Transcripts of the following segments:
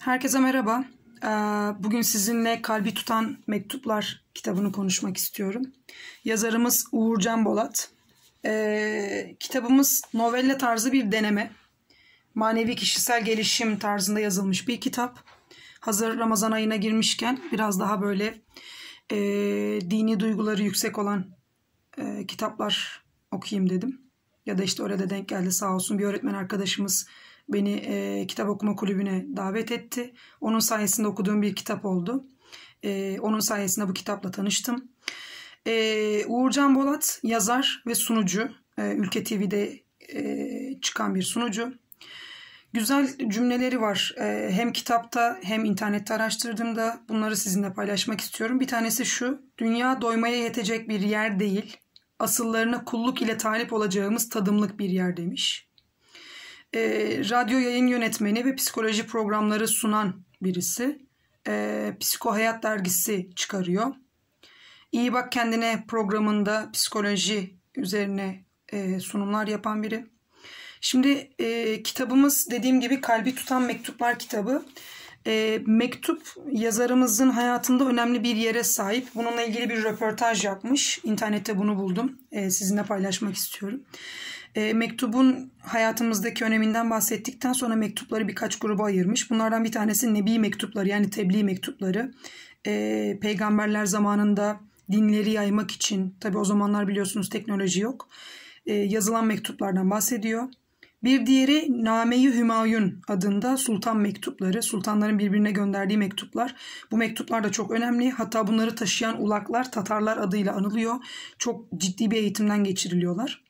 Herkese merhaba. Ee, bugün sizinle Kalbi Tutan Mektuplar kitabını konuşmak istiyorum. Yazarımız Uğurcan Bolat. Ee, kitabımız novella tarzı bir deneme. Manevi kişisel gelişim tarzında yazılmış bir kitap. Hazır Ramazan ayına girmişken biraz daha böyle e, dini duyguları yüksek olan e, kitaplar okuyayım dedim. Ya da işte orada denk geldi sağ olsun bir öğretmen arkadaşımız beni e, kitap okuma kulübüne davet etti. Onun sayesinde okuduğum bir kitap oldu. E, onun sayesinde bu kitapla tanıştım. E, Uğurcan Bolat yazar ve sunucu. E, Ülke TV'de e, çıkan bir sunucu. Güzel cümleleri var. E, hem kitapta hem internette araştırdığımda bunları sizinle paylaşmak istiyorum. Bir tanesi şu. Dünya doymaya yetecek bir yer değil. Asıllarına kulluk ile talip olacağımız tadımlık bir yer demiş e, radyo yayın yönetmeni ve psikoloji programları sunan birisi. E, Psikohayat dergisi çıkarıyor. İyi Bak Kendine programında psikoloji üzerine e, sunumlar yapan biri. Şimdi e, kitabımız dediğim gibi Kalbi Tutan Mektuplar kitabı e, mektup yazarımızın hayatında önemli bir yere sahip. Bununla ilgili bir röportaj yapmış. İnternette bunu buldum. E, sizinle paylaşmak istiyorum. E, mektubun hayatımızdaki öneminden bahsettikten sonra mektupları birkaç gruba ayırmış. Bunlardan bir tanesi nebi mektupları yani tebliğ mektupları. E, peygamberler zamanında dinleri yaymak için tabi o zamanlar biliyorsunuz teknoloji yok. E, yazılan mektuplardan bahsediyor. Bir diğeri Name-i Hümayun adında sultan mektupları, sultanların birbirine gönderdiği mektuplar. Bu mektuplar da çok önemli. Hatta bunları taşıyan ulaklar Tatarlar adıyla anılıyor. Çok ciddi bir eğitimden geçiriliyorlar.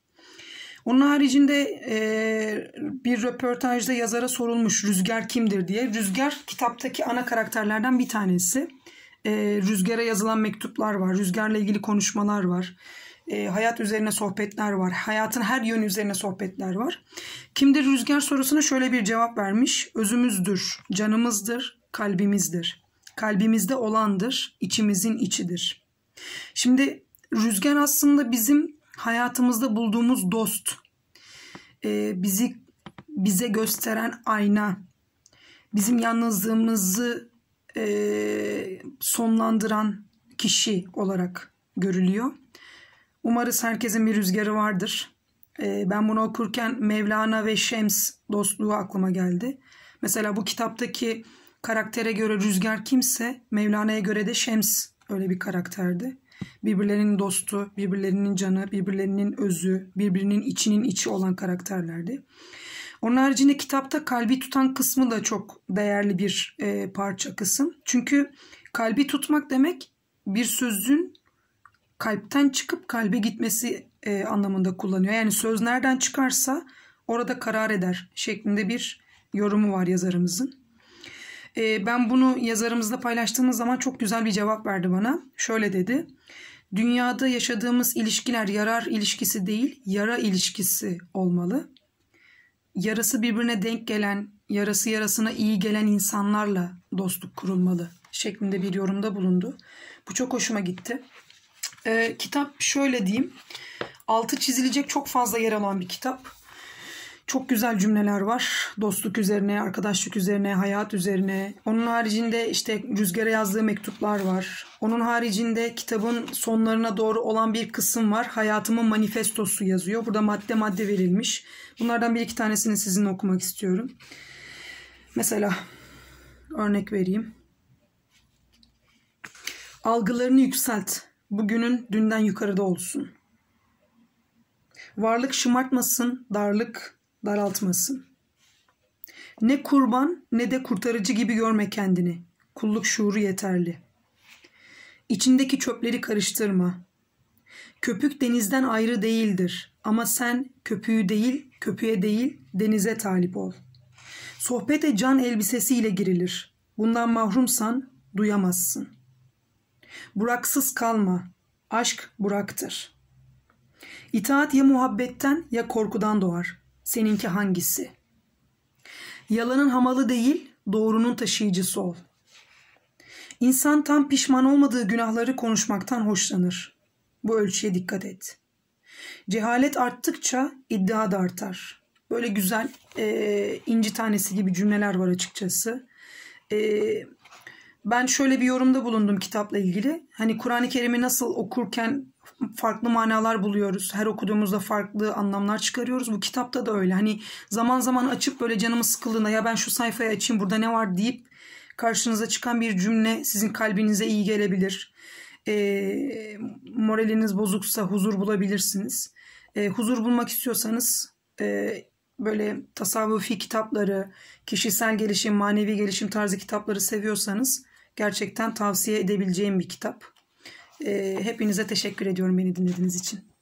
Onun haricinde e, bir röportajda yazara sorulmuş Rüzgar kimdir diye. Rüzgar kitaptaki ana karakterlerden bir tanesi. E, Rüzgar'a yazılan mektuplar var. Rüzgar'la ilgili konuşmalar var e, hayat üzerine sohbetler var. Hayatın her yönü üzerine sohbetler var. Kimdir rüzgar sorusuna şöyle bir cevap vermiş. Özümüzdür, canımızdır, kalbimizdir. Kalbimizde olandır, içimizin içidir. Şimdi rüzgar aslında bizim hayatımızda bulduğumuz dost. E, bizi bize gösteren ayna. Bizim yalnızlığımızı e, sonlandıran kişi olarak görülüyor. Umarız herkesin bir rüzgarı vardır. Ee, ben bunu okurken Mevlana ve Şems dostluğu aklıma geldi. Mesela bu kitaptaki karaktere göre rüzgar kimse Mevlana'ya göre de Şems öyle bir karakterdi. Birbirlerinin dostu, birbirlerinin canı, birbirlerinin özü, birbirinin içinin içi olan karakterlerdi. Onun haricinde kitapta kalbi tutan kısmı da çok değerli bir e, parça kısım. Çünkü kalbi tutmak demek bir sözün kalpten çıkıp kalbe gitmesi e, anlamında kullanıyor. Yani söz nereden çıkarsa orada karar eder şeklinde bir yorumu var yazarımızın. E, ben bunu yazarımızla paylaştığımız zaman çok güzel bir cevap verdi bana. Şöyle dedi. Dünyada yaşadığımız ilişkiler yarar ilişkisi değil, yara ilişkisi olmalı. Yarası birbirine denk gelen, yarası yarasına iyi gelen insanlarla dostluk kurulmalı şeklinde bir yorumda bulundu. Bu çok hoşuma gitti. E, kitap şöyle diyeyim. Altı çizilecek çok fazla yer alan bir kitap. Çok güzel cümleler var. Dostluk üzerine, arkadaşlık üzerine, hayat üzerine. Onun haricinde işte Rüzgar'a yazdığı mektuplar var. Onun haricinde kitabın sonlarına doğru olan bir kısım var. Hayatımın manifestosu yazıyor. Burada madde madde verilmiş. Bunlardan bir iki tanesini sizinle okumak istiyorum. Mesela örnek vereyim. Algılarını yükselt bugünün dünden yukarıda olsun. Varlık şımartmasın, darlık daraltmasın. Ne kurban ne de kurtarıcı gibi görme kendini. Kulluk şuuru yeterli. İçindeki çöpleri karıştırma. Köpük denizden ayrı değildir ama sen köpüğü değil, köpüğe değil, denize talip ol. Sohbete can elbisesiyle girilir. Bundan mahrumsan duyamazsın. Buraksız kalma. Aşk buraktır. İtaat ya muhabbetten ya korkudan doğar. Seninki hangisi? Yalanın hamalı değil, doğrunun taşıyıcısı ol. İnsan tam pişman olmadığı günahları konuşmaktan hoşlanır. Bu ölçüye dikkat et. Cehalet arttıkça iddia da artar. Böyle güzel e, inci tanesi gibi cümleler var açıkçası. E, ben şöyle bir yorumda bulundum kitapla ilgili. Hani Kur'an-ı Kerim'i nasıl okurken farklı manalar buluyoruz. Her okuduğumuzda farklı anlamlar çıkarıyoruz. Bu kitapta da öyle. Hani zaman zaman açıp böyle canımız sıkıldığında ya ben şu sayfayı açayım burada ne var deyip karşınıza çıkan bir cümle sizin kalbinize iyi gelebilir. E, moraliniz bozuksa huzur bulabilirsiniz. E, huzur bulmak istiyorsanız e, böyle tasavvufi kitapları, kişisel gelişim, manevi gelişim tarzı kitapları seviyorsanız Gerçekten tavsiye edebileceğim bir kitap. Ee, hepinize teşekkür ediyorum beni dinlediğiniz için.